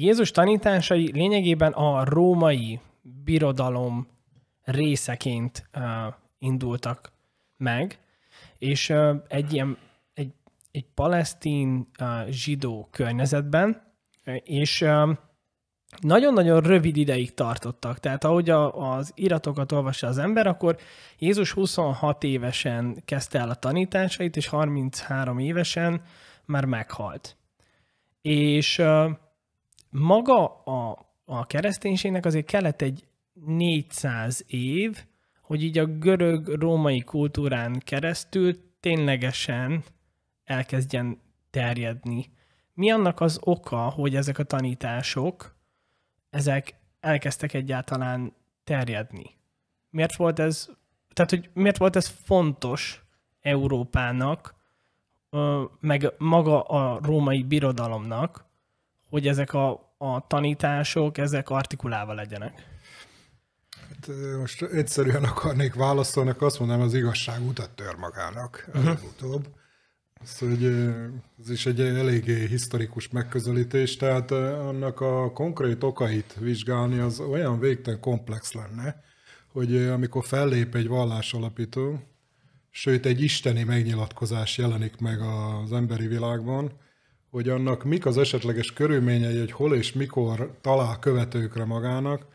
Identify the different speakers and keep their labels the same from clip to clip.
Speaker 1: Jézus tanításai lényegében a római birodalom részeként uh, indultak meg, és uh, egy ilyen egy, egy palesztin uh, zsidó környezetben, és nagyon-nagyon rövid ideig tartottak. Tehát ahogy a, az iratokat olvassa az ember, akkor Jézus 26 évesen kezdte el a tanításait, és 33 évesen már meghalt. És maga a, a kereszténységnek azért kellett egy 400 év, hogy így a görög-római kultúrán keresztül ténylegesen elkezdjen terjedni. Mi annak az oka, hogy ezek a tanítások, ezek elkezdtek egyáltalán terjedni? Miért volt ez, tehát hogy miért volt ez fontos Európának, meg maga a római birodalomnak, hogy ezek a, a tanítások, ezek artikulálva legyenek? Hát most
Speaker 2: egyszerűen akarnék válaszolni, azt mondanám, az igazság utat tör magának
Speaker 1: mhm. utóbb
Speaker 2: Uh-huh. Az, hogy ez is egy eléggé historikus megközelítés, tehát annak a konkrét okait vizsgálni az olyan végtelen komplex lenne, hogy amikor fellép egy vallásalapító, sőt egy isteni megnyilatkozás jelenik meg az emberi világban, hogy annak mik az esetleges körülményei, hogy hol és mikor talál követőkre magának,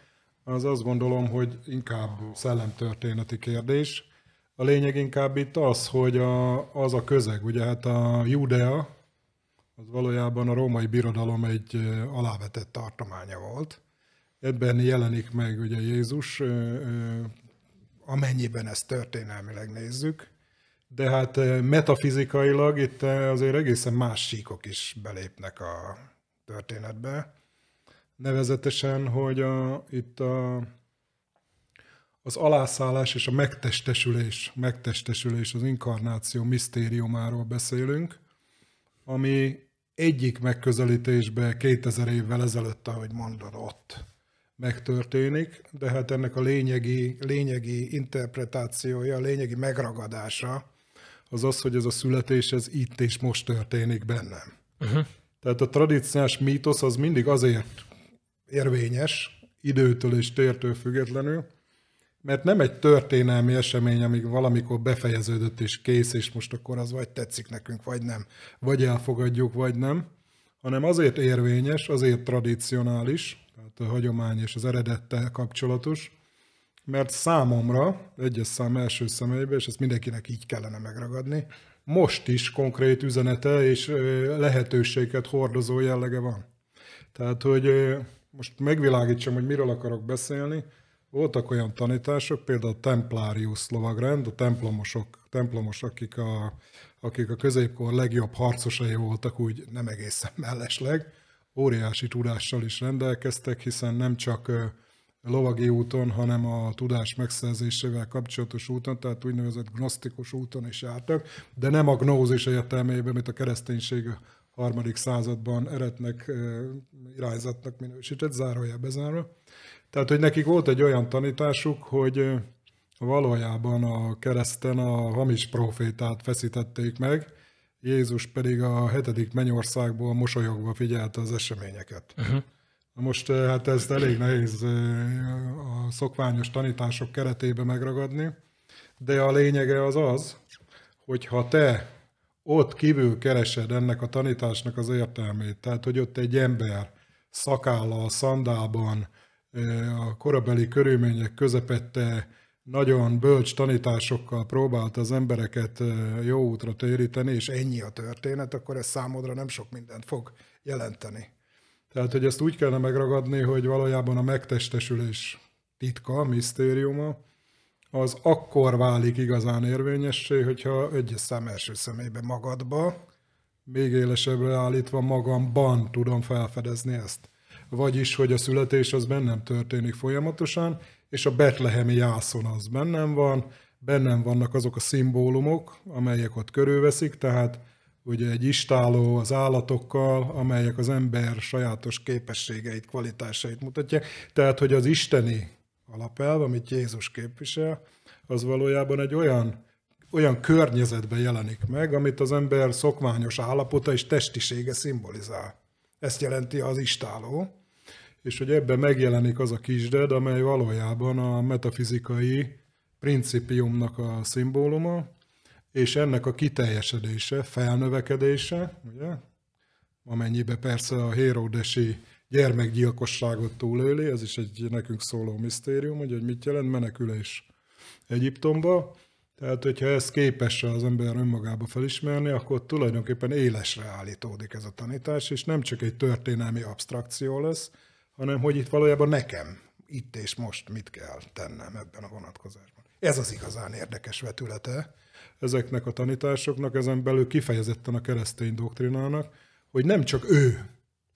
Speaker 2: az azt gondolom, hogy inkább szellemtörténeti kérdés. A lényeg inkább itt az, hogy a, az a közeg, ugye hát a Judea, az valójában a római birodalom egy alávetett tartománya volt. Ebben jelenik meg ugye Jézus, amennyiben ezt történelmileg nézzük, de hát metafizikailag itt azért egészen más síkok is belépnek a történetbe. Nevezetesen, hogy a, itt a, az alászállás és a megtestesülés, megtestesülés, az inkarnáció misztériumáról beszélünk, ami egyik megközelítésbe 2000 évvel ezelőtt, ahogy mondod, ott megtörténik, de hát ennek a lényegi, lényegi interpretációja, a lényegi megragadása az az, hogy ez a születés, ez itt és most történik bennem. Uh-huh. Tehát a tradíciós mítosz az mindig azért érvényes, időtől és tértől függetlenül, mert nem egy történelmi esemény, amíg valamikor befejeződött és kész, és most akkor az vagy tetszik nekünk, vagy nem, vagy elfogadjuk, vagy nem, hanem azért érvényes, azért tradicionális, tehát a hagyomány és az eredettel kapcsolatos, mert számomra, egyes szám első személyben, és ezt mindenkinek így kellene megragadni, most is konkrét üzenete és lehetőséget hordozó jellege van. Tehát, hogy most megvilágítsam, hogy miről akarok beszélni, voltak olyan tanítások, például a Templárius szlovagrend, a templomosok, templomos, akik a, akik a középkor legjobb harcosai voltak, úgy nem egészen mellesleg, óriási tudással is rendelkeztek, hiszen nem csak lovagi úton, hanem a tudás megszerzésével kapcsolatos úton, tehát úgynevezett gnosztikus úton is jártak, de nem a gnózis értelmében, mint a kereszténység a harmadik században eretnek irányzatnak minősített, zárója bezárva. Tehát, hogy nekik volt egy olyan tanításuk, hogy valójában a kereszten a hamis profétát feszítették meg, Jézus pedig a hetedik mennyországból mosolyogva figyelte az eseményeket. Uh-huh. Most eh, hát ezt elég nehéz eh, a szokványos tanítások keretében megragadni, de a lényege az az, hogy ha te ott kívül keresed ennek a tanításnak az értelmét, tehát hogy ott egy ember szakállal, szandában, eh, a korabeli körülmények közepette nagyon bölcs tanításokkal próbált az embereket jó útra téríteni, és ennyi a történet, akkor ez számodra nem sok mindent fog jelenteni. Tehát, hogy ezt úgy kellene megragadni, hogy valójában a megtestesülés titka, misztériuma, az akkor válik igazán érvényessé, hogyha egyes szem első szemébe magadba, még élesebbre állítva magamban tudom felfedezni ezt. Vagyis, hogy a születés az bennem történik folyamatosan, és a betlehemi jászon az bennem van, bennem vannak azok a szimbólumok, amelyek ott körülveszik, tehát ugye egy istáló az állatokkal, amelyek az ember sajátos képességeit, kvalitásait mutatják. Tehát, hogy az isteni alapelv, amit Jézus képvisel, az valójában egy olyan, olyan környezetben jelenik meg, amit az ember szokványos állapota és testisége szimbolizál. Ezt jelenti az istáló, és hogy ebben megjelenik az a kisded, amely valójában a metafizikai principiumnak a szimbóluma, és ennek a kiteljesedése, felnövekedése, ugye, amennyibe persze a héródesi gyermekgyilkosságot túléli, ez is egy nekünk szóló misztérium, ugye, hogy mit jelent menekülés Egyiptomba. Tehát, hogyha ezt képes az ember önmagába felismerni, akkor tulajdonképpen élesre állítódik ez a tanítás, és nem csak egy történelmi abstrakció lesz, hanem hogy itt valójában nekem, itt és most mit kell tennem ebben a vonatkozásban. Ez az igazán érdekes vetülete ezeknek a tanításoknak, ezen belül kifejezetten a keresztény doktrinának, hogy nem csak ő,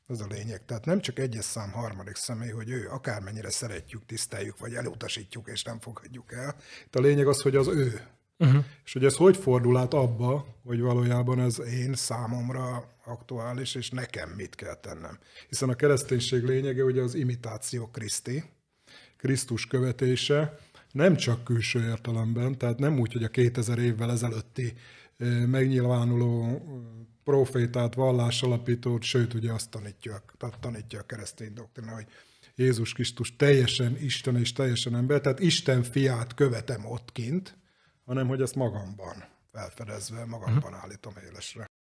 Speaker 2: ez a lényeg, tehát nem csak egyes szám harmadik személy, hogy ő, akármennyire szeretjük, tiszteljük, vagy elutasítjuk, és nem fogadjuk el. Itt a lényeg az, hogy az ő. Uh-huh. És hogy ez hogy fordul át abba, hogy valójában ez én számomra aktuális, és nekem mit kell tennem. Hiszen a kereszténység lényege ugye az imitáció Kriszti, Krisztus követése, nem csak külső értelemben, tehát nem úgy, hogy a 2000 évvel ezelőtti megnyilvánuló profétát, alapítót, sőt, ugye azt tanítja, tehát tanítja a keresztény doktrina, hogy Jézus Krisztus teljesen Isten és teljesen ember, tehát Isten fiát követem ott kint, hanem hogy ezt magamban felfedezve, magamban mhm. állítom élesre.